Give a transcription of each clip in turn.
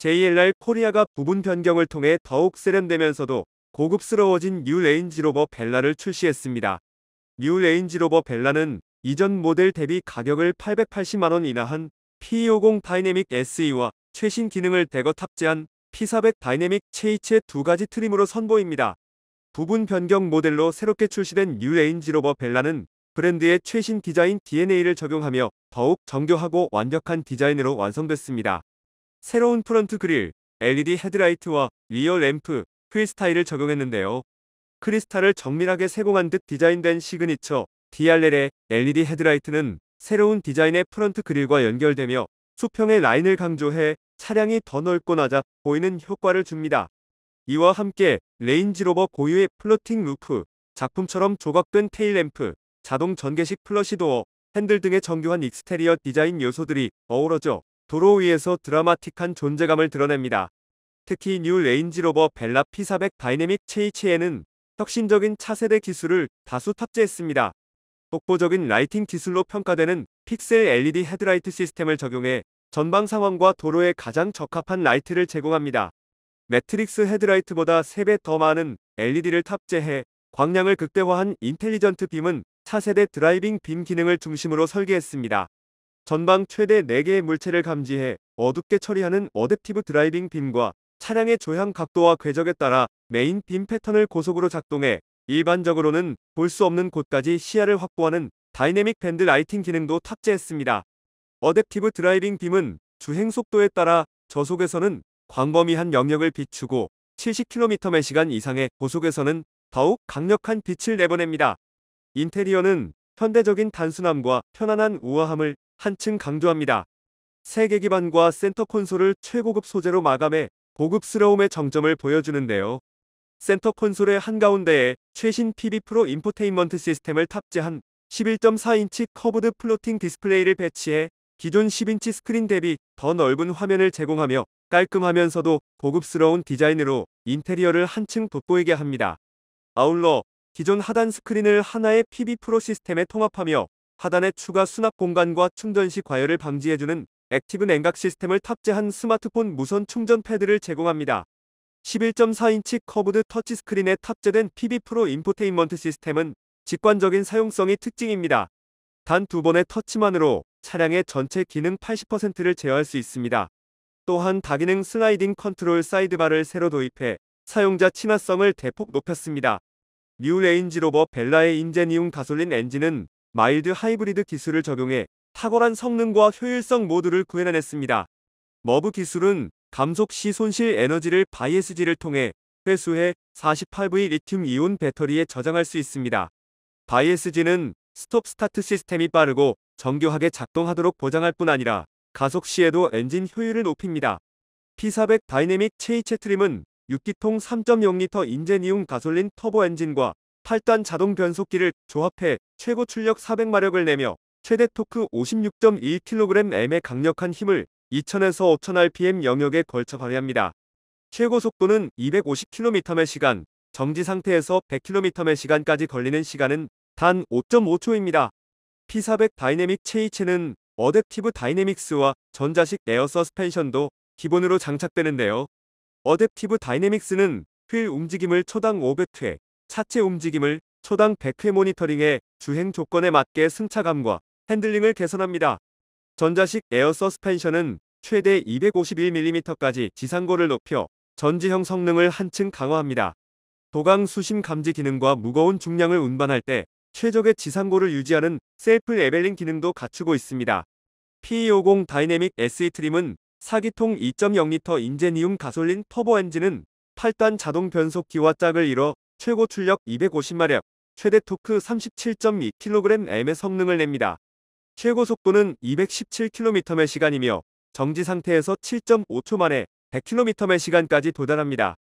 JLR 코리아가 부분 변경을 통해 더욱 세련되면서도 고급스러워진 뉴 레인지로버 벨라를 출시했습니다. 뉴 레인지로버 벨라는 이전 모델 대비 가격을 880만원 인하한 P50 다이내믹 SE와 최신 기능을 대거 탑재한 P400 다이내믹 체이츠의 두 가지 트림으로 선보입니다. 부분 변경 모델로 새롭게 출시된 뉴 레인지로버 벨라는 브랜드의 최신 디자인 DNA를 적용하며 더욱 정교하고 완벽한 디자인으로 완성됐습니다. 새로운 프런트 그릴, LED 헤드라이트와 리어 램프, 휠 스타일을 적용했는데요. 크리스탈을 정밀하게 세공한 듯 디자인된 시그니처 DRL의 LED 헤드라이트는 새로운 디자인의 프런트 그릴과 연결되며 수평의 라인을 강조해 차량이 더 넓고 낮아 보이는 효과를 줍니다. 이와 함께 레인지로버 고유의 플로팅 루프, 작품처럼 조각된 테일램프, 자동 전개식 플러시도어, 핸들 등의 정교한 익스테리어 디자인 요소들이 어우러져 도로 위에서 드라마틱한 존재감을 드러냅니다. 특히 뉴 레인지로버 벨라 P400 다이내믹 체이치에는 혁신적인 차세대 기술을 다수 탑재했습니다. 독보적인 라이팅 기술로 평가되는 픽셀 LED 헤드라이트 시스템을 적용해 전방 상황과 도로에 가장 적합한 라이트를 제공합니다. 매트릭스 헤드라이트보다 3배 더 많은 LED를 탑재해 광량을 극대화한 인텔리전트 빔은 차세대 드라이빙 빔 기능을 중심으로 설계했습니다. 전방 최대 4개의 물체를 감지해 어둡게 처리하는 어댑티브 드라이빙 빔과 차량의 조향 각도와 궤적에 따라 메인 빔 패턴을 고속으로 작동해 일반적으로는 볼 수 없는 곳까지 시야를 확보하는 다이내믹 밴드 라이팅 기능도 탑재했습니다. 어댑티브 드라이빙 빔은 주행 속도에 따라 저속에서는 광범위한 영역을 비추고 7 0 k m 시간 이상의 고속에서는 더욱 강력한 빛을 내보냅니다. 인테리어는 현대적인 단순함과 편안한 우아함을 한층 강조합니다. 세계 기반과 센터 콘솔을 최고급 소재로 마감해 고급스러움의 정점을 보여주는데요. 센터 콘솔의 한가운데에 최신 PB 프로 인포테인먼트 시스템을 탑재한 11.4인치 커브드 플로팅 디스플레이를 배치해 기존 10인치 스크린 대비 더 넓은 화면을 제공하며 깔끔하면서도 고급스러운 디자인으로 인테리어를 한층 돋보이게 합니다. 아울러 기존 하단 스크린을 하나의 PB 프로 시스템에 통합하며 하단에 추가 수납 공간과 충전 시 과열을 방지해주는 액티브 냉각 시스템을 탑재한 스마트폰 무선 충전 패드를 제공합니다. 11.4인치 커브드 터치스크린에 탑재된 PB 프로 인포테인먼트 시스템은 직관적인 사용성이 특징입니다. 단 두 번의 터치만으로 차량의 전체 기능 80%를 제어할 수 있습니다. 또한 다기능 슬라이딩 컨트롤 사이드바를 새로 도입해 사용자 친화성을 대폭 높였습니다. 뉴 레인지로버 벨라의 인제니움 가솔린 엔진은 마일드 하이브리드 기술을 적용해 탁월한 성능과 효율성 모두를 구현해냈습니다. 머브 기술은 감속 시 손실 에너지를 바이에스지를 통해 회수해 48V 리튬 이온 배터리에 저장할 수 있습니다. 바이에스지는 스톱 스타트 시스템이 빠르고 정교하게 작동하도록 보장할 뿐 아니라 가속 시에도 엔진 효율을 높입니다. P400 다이내믹 체이체 트림은 6기통 3 0 l 인제니움 가솔린 터보 엔진과 8단 자동 변속기를 조합해 최고 출력 400마력을 내며 최대 토크 56.1kgm의 강력한 힘을 2000에서 5000rpm 영역에 걸쳐 발휘합니다. 최고 속도는 2 5 0 k m 시 정지 상태에서 1 0 0 k m 시까지 걸리는 시간은 단 5.5초입니다. P400 다이내믹 체이체는 어댑티브 다이내믹스와 전자식 에어 서스펜션도 기본으로 장착되는데요. 어댑티브 다이내믹스는 휠 움직임을 초당 500회, 차체 움직임을 초당 100회 모니터링해 주행 조건에 맞게 승차감과 핸들링을 개선합니다. 전자식 에어 서스펜션은 최대 251mm까지 지상고를 높여 전지형 성능을 한층 강화합니다. 도강 수심 감지 기능과 무거운 중량을 운반할 때 최적의 지상고를 유지하는 셀프 레벨링 기능도 갖추고 있습니다. P50 e 다이내믹 SE 트림은 사기통2 0 l 인제니움 가솔린 터보 엔진은 8단 자동 변속기와 짝을 이뤄 최고 출력 250마력, 최대 토크 37.2kgm의 성능을 냅니다. 최고 속도는 217km/시간이며 정지 상태에서 7.5초 만에 100km/시간까지 도달합니다.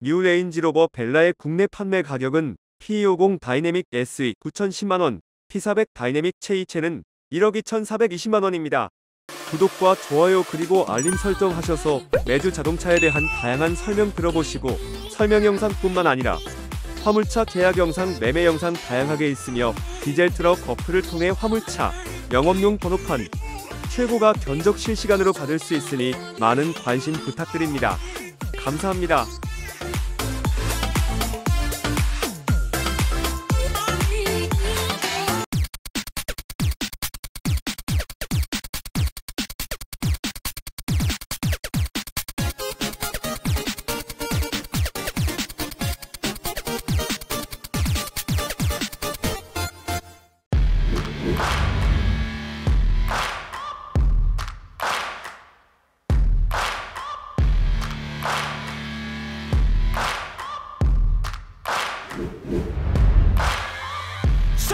뉴 레인지로버 벨라의 국내 판매 가격은 P250 e 다이내믹 SE 9,010만원, P400 다이내믹 체이체는 1억 2,420만원입니다. 구독과 좋아요 그리고 알림 설정하셔서 매주 자동차에 대한 다양한 설명 들어보시고 설명 영상뿐만 아니라 화물차 계약 영상, 매매 영상 다양하게 있으며 디젤 트럭 어플을 통해 화물차, 영업용 번호판, 최고가 견적 실시간으로 받을 수 있으니 많은 관심 부탁드립니다. 감사합니다.